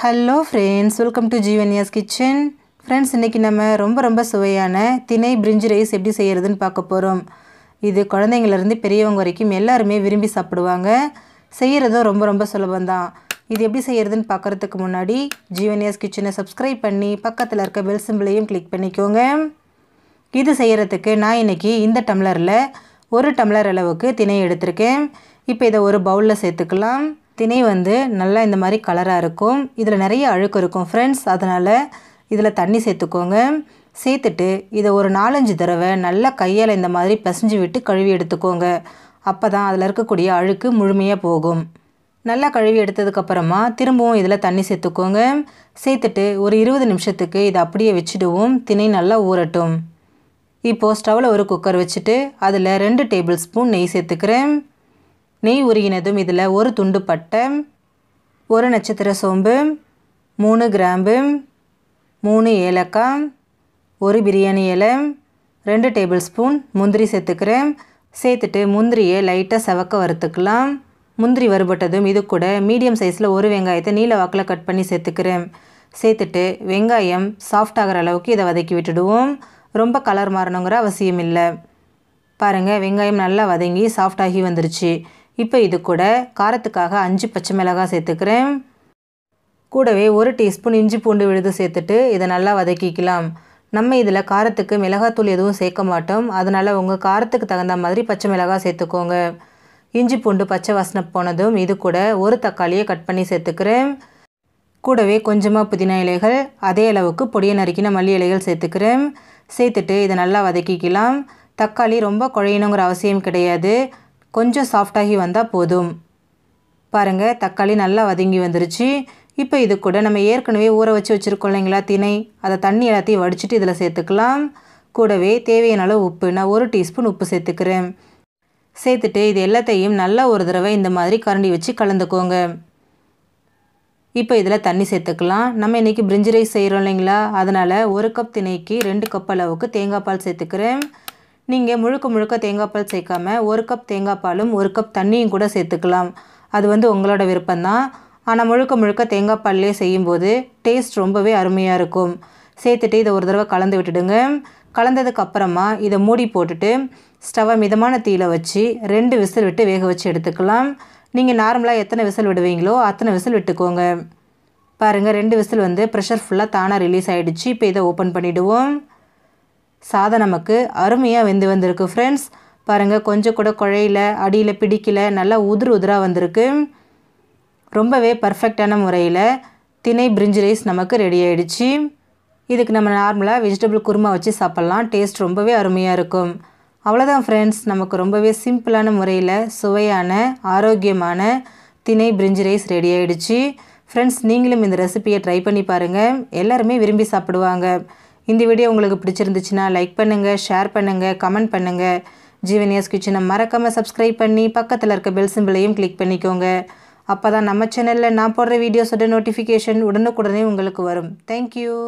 hello friends welcome to Jeevanya's kitchen friends இன்றைக்கி நம்ம ரொம்ப ரொம்ப சுவையான திணை பிரிஞ்சு ரைஸ் எப்படி செய்கிறதுன்னு பார்க்க போகிறோம் இது குழந்தைங்கள்லேருந்து பெரியவங்க வரைக்கும் எல்லாருமே விரும்பி சாப்பிடுவாங்க செய்கிறதும் ரொம்ப ரொம்ப சுலபந்தான் இது எப்படி செய்கிறதுன்னு பார்க்குறதுக்கு முன்னாடி ஜீவன்யாஸ் கிச்சனை சப்ஸ்கிரைப் பண்ணி பக்கத்தில் இருக்க பெல் சிம்பிளையும் கிளிக் பண்ணிக்கோங்க இது செய்கிறதுக்கு நான் இன்றைக்கி இந்த டம்ளரில் ஒரு டம்ளர் அளவுக்கு திணை எடுத்திருக்கேன் இப்போ இதை ஒரு பவுலில் சேர்த்துக்கலாம் திணை வந்து நல்லா இந்த மாதிரி கலராக இருக்கும் இதில் நிறைய அழுக்கு இருக்கும் ஃப்ரெண்ட்ஸ் அதனால் இதில் தண்ணி சேர்த்துக்கோங்க சேர்த்துட்டு இதை ஒரு நாலஞ்சு தடவை நல்லா கையால் இந்த மாதிரி பிசைஞ்சு விட்டு கழுவி எடுத்துக்கோங்க அப்போ தான் அதில் இருக்கக்கூடிய அழுக்கு முழுமையாக போகும் நல்லா கழுவி எடுத்ததுக்கப்புறமா திரும்பவும் இதில் தண்ணி சேர்த்துக்கோங்க சேர்த்துட்டு ஒரு இருபது நிமிஷத்துக்கு இதை அப்படியே வச்சுடுவோம் திணை நல்லா ஊறட்டும் இப்போது ஸ்டவ்வில் ஒரு குக்கர் வச்சுட்டு அதில் ரெண்டு டேபிள் ஸ்பூன் நெய் சேர்த்துக்கிறேன் நெய் உருகினதும் இதில் ஒரு துண்டு பட்டை ஒரு நட்சத்திர சோம்பு மூணு கிராம்பு மூணு ஏலக்காய் ஒரு பிரியாணி இலை ரெண்டு டேபிள் ஸ்பூன் முந்திரி சேர்த்துக்கிறேன் சேர்த்துட்டு முந்திரியை லைட்டாக செவக்க வறுத்துக்கலாம் முந்திரி வறுபட்டதும் இது கூட மீடியம் சைஸில் ஒரு வெங்காயத்தை நீல வாக்கில் கட் பண்ணி சேர்த்துக்கிறேன் சேர்த்துட்டு வெங்காயம் சாஃப்ட் ஆகிற அளவுக்கு இதை வதக்கி விட்டுடுவோம் ரொம்ப கலர் மாறணுங்கிற அவசியம் இல்லை பாருங்கள் வெங்காயம் நல்லா வதங்கி சாஃப்டாகி வந்துருச்சு இப்போ இது கூட காரத்துக்காக அஞ்சு பச்சை மிளகாய் சேர்த்துக்கிறேன் கூடவே ஒரு டீஸ்பூன் இஞ்சி பூண்டு விழுது சேர்த்துட்டு இதை நல்லா வதக்கிக்கலாம் நம்ம இதில் காரத்துக்கு மிளகாத்தூள் எதுவும் சேர்க்க மாட்டோம் அதனால் உங்கள் காரத்துக்கு தகுந்த மாதிரி பச்சை மிளகாய் சேர்த்துக்கோங்க இஞ்சி பூண்டு பச்சை வாசனை போனதும் இது கூட ஒரு தக்காளியை கட் பண்ணி சேர்த்துக்கிறேன் கூடவே கொஞ்சமாக புதினா இலைகள் அதே அளவுக்கு பொடியை நறுக்கின மல்லி இலைகள் சேர்த்துக்கிறேன் சேர்த்துட்டு இதை நல்லா வதக்கிக்கலாம் தக்காளி ரொம்ப குழையணுங்கிற அவசியம் கிடையாது கொஞ்சம் சாஃப்டாகி வந்தால் போதும் பாருங்கள் தக்காளி நல்லா வதங்கி வந்துருச்சு இப்போ இது கூட நம்ம ஏற்கனவே ஊற வச்சு வச்சுருக்கோம் இல்லைங்களா தினை அதை தண்ணி எல்லாத்தையும் வடிச்சிட்டு இதில் சேர்த்துக்கலாம் கூடவே தேவையான அளவு உப்பு நான் ஒரு டீஸ்பூன் உப்பு சேர்த்துக்கிறேன் சேர்த்துட்டு இது எல்லாத்தையும் நல்லா ஒரு தடவை இந்த மாதிரி கரண்டி வச்சு கலந்துக்கோங்க இப்போ இதில் தண்ணி சேர்த்துக்கலாம் நம்ம இன்றைக்கி பிரிஞ்சு ரைஸ் செய்கிறோம் இல்லைங்களா அதனால் ஒரு கப் திணைக்கு ரெண்டு கப் அளவுக்கு தேங்காய் பால் சேர்த்துக்கிறேன் நீங்கள் முழுக்க முழுக்க தேங்காய் பால் சேர்க்காம ஒரு கப் தேங்காய் பாலும் ஒரு கப் தண்ணியும் கூட சேர்த்துக்கலாம் அது வந்து உங்களோட விருப்பம்தான் ஆனால் முழுக்க முழுக்க தேங்காய் பால்லே செய்யும்போது டேஸ்ட் ரொம்பவே அருமையாக இருக்கும் சேர்த்துட்டு இதை ஒரு தடவை கலந்து விட்டுடுங்க கலந்ததுக்கு அப்புறமா இதை மூடி போட்டுட்டு ஸ்டவை மிதமான தீயில் வச்சு ரெண்டு விசில் விட்டு வேக வச்சு எடுத்துக்கலாம் நீங்கள் நார்மலாக எத்தனை விசில் விடுவீங்களோ அத்தனை விசில் விட்டுக்கோங்க பாருங்கள் ரெண்டு விசில் வந்து ப்ரெஷர் ஃபுல்லாக தானாக ரிலீஸ் ஆகிடுச்சு இப்போ இதை ஓப்பன் பண்ணிவிடுவோம் சாதம் நமக்கு அருமையாக வெந்து வந்திருக்கு ஃப்ரெண்ட்ஸ் பாருங்கள் கொஞ்சம் கூட குழையில அடியில் பிடிக்கல நல்லா உதிர் உதிராக வந்திருக்கு ரொம்பவே பர்ஃபெக்டான முறையில் தினை பிரிஞ்சு ரைஸ் நமக்கு ரெடி ஆகிடுச்சு இதுக்கு நம்ம நார்மலாக வெஜிடபிள் குருமா வச்சு சாப்பிட்லாம் டேஸ்ட் ரொம்பவே அருமையாக இருக்கும் அவ்வளோதான் ஃப்ரெண்ட்ஸ் நமக்கு ரொம்பவே சிம்பிளான முறையில் சுவையான ஆரோக்கியமான தினை பிரிஞ்சு ரைஸ் ரெடி ஆகிடுச்சு ஃப்ரெண்ட்ஸ் நீங்களும் இந்த ரெசிபியை ட்ரை பண்ணி பாருங்கள் எல்லாருமே விரும்பி சாப்பிடுவாங்க இந்த வீடியோ உங்களுக்கு பிடிச்சிருந்துச்சுன்னா லைக் பண்ணுங்கள் ஷேர் பண்ணுங்கள் கமெண்ட் பண்ணுங்கள் ஜீவனியாஸ் கிச்சனை மறக்காமல் சப்ஸ்கிரைப் பண்ணி பக்கத்தில் இருக்க பெல் சிம்பிளையும் கிளிக் பண்ணிக்கோங்க அப்போ தான் நம்ம சேனலில் நான் போடுற வீடியோஸோட நோட்டிஃபிகேஷன் உடனுக்குடனே உங்களுக்கு வரும் தேங்க்யூ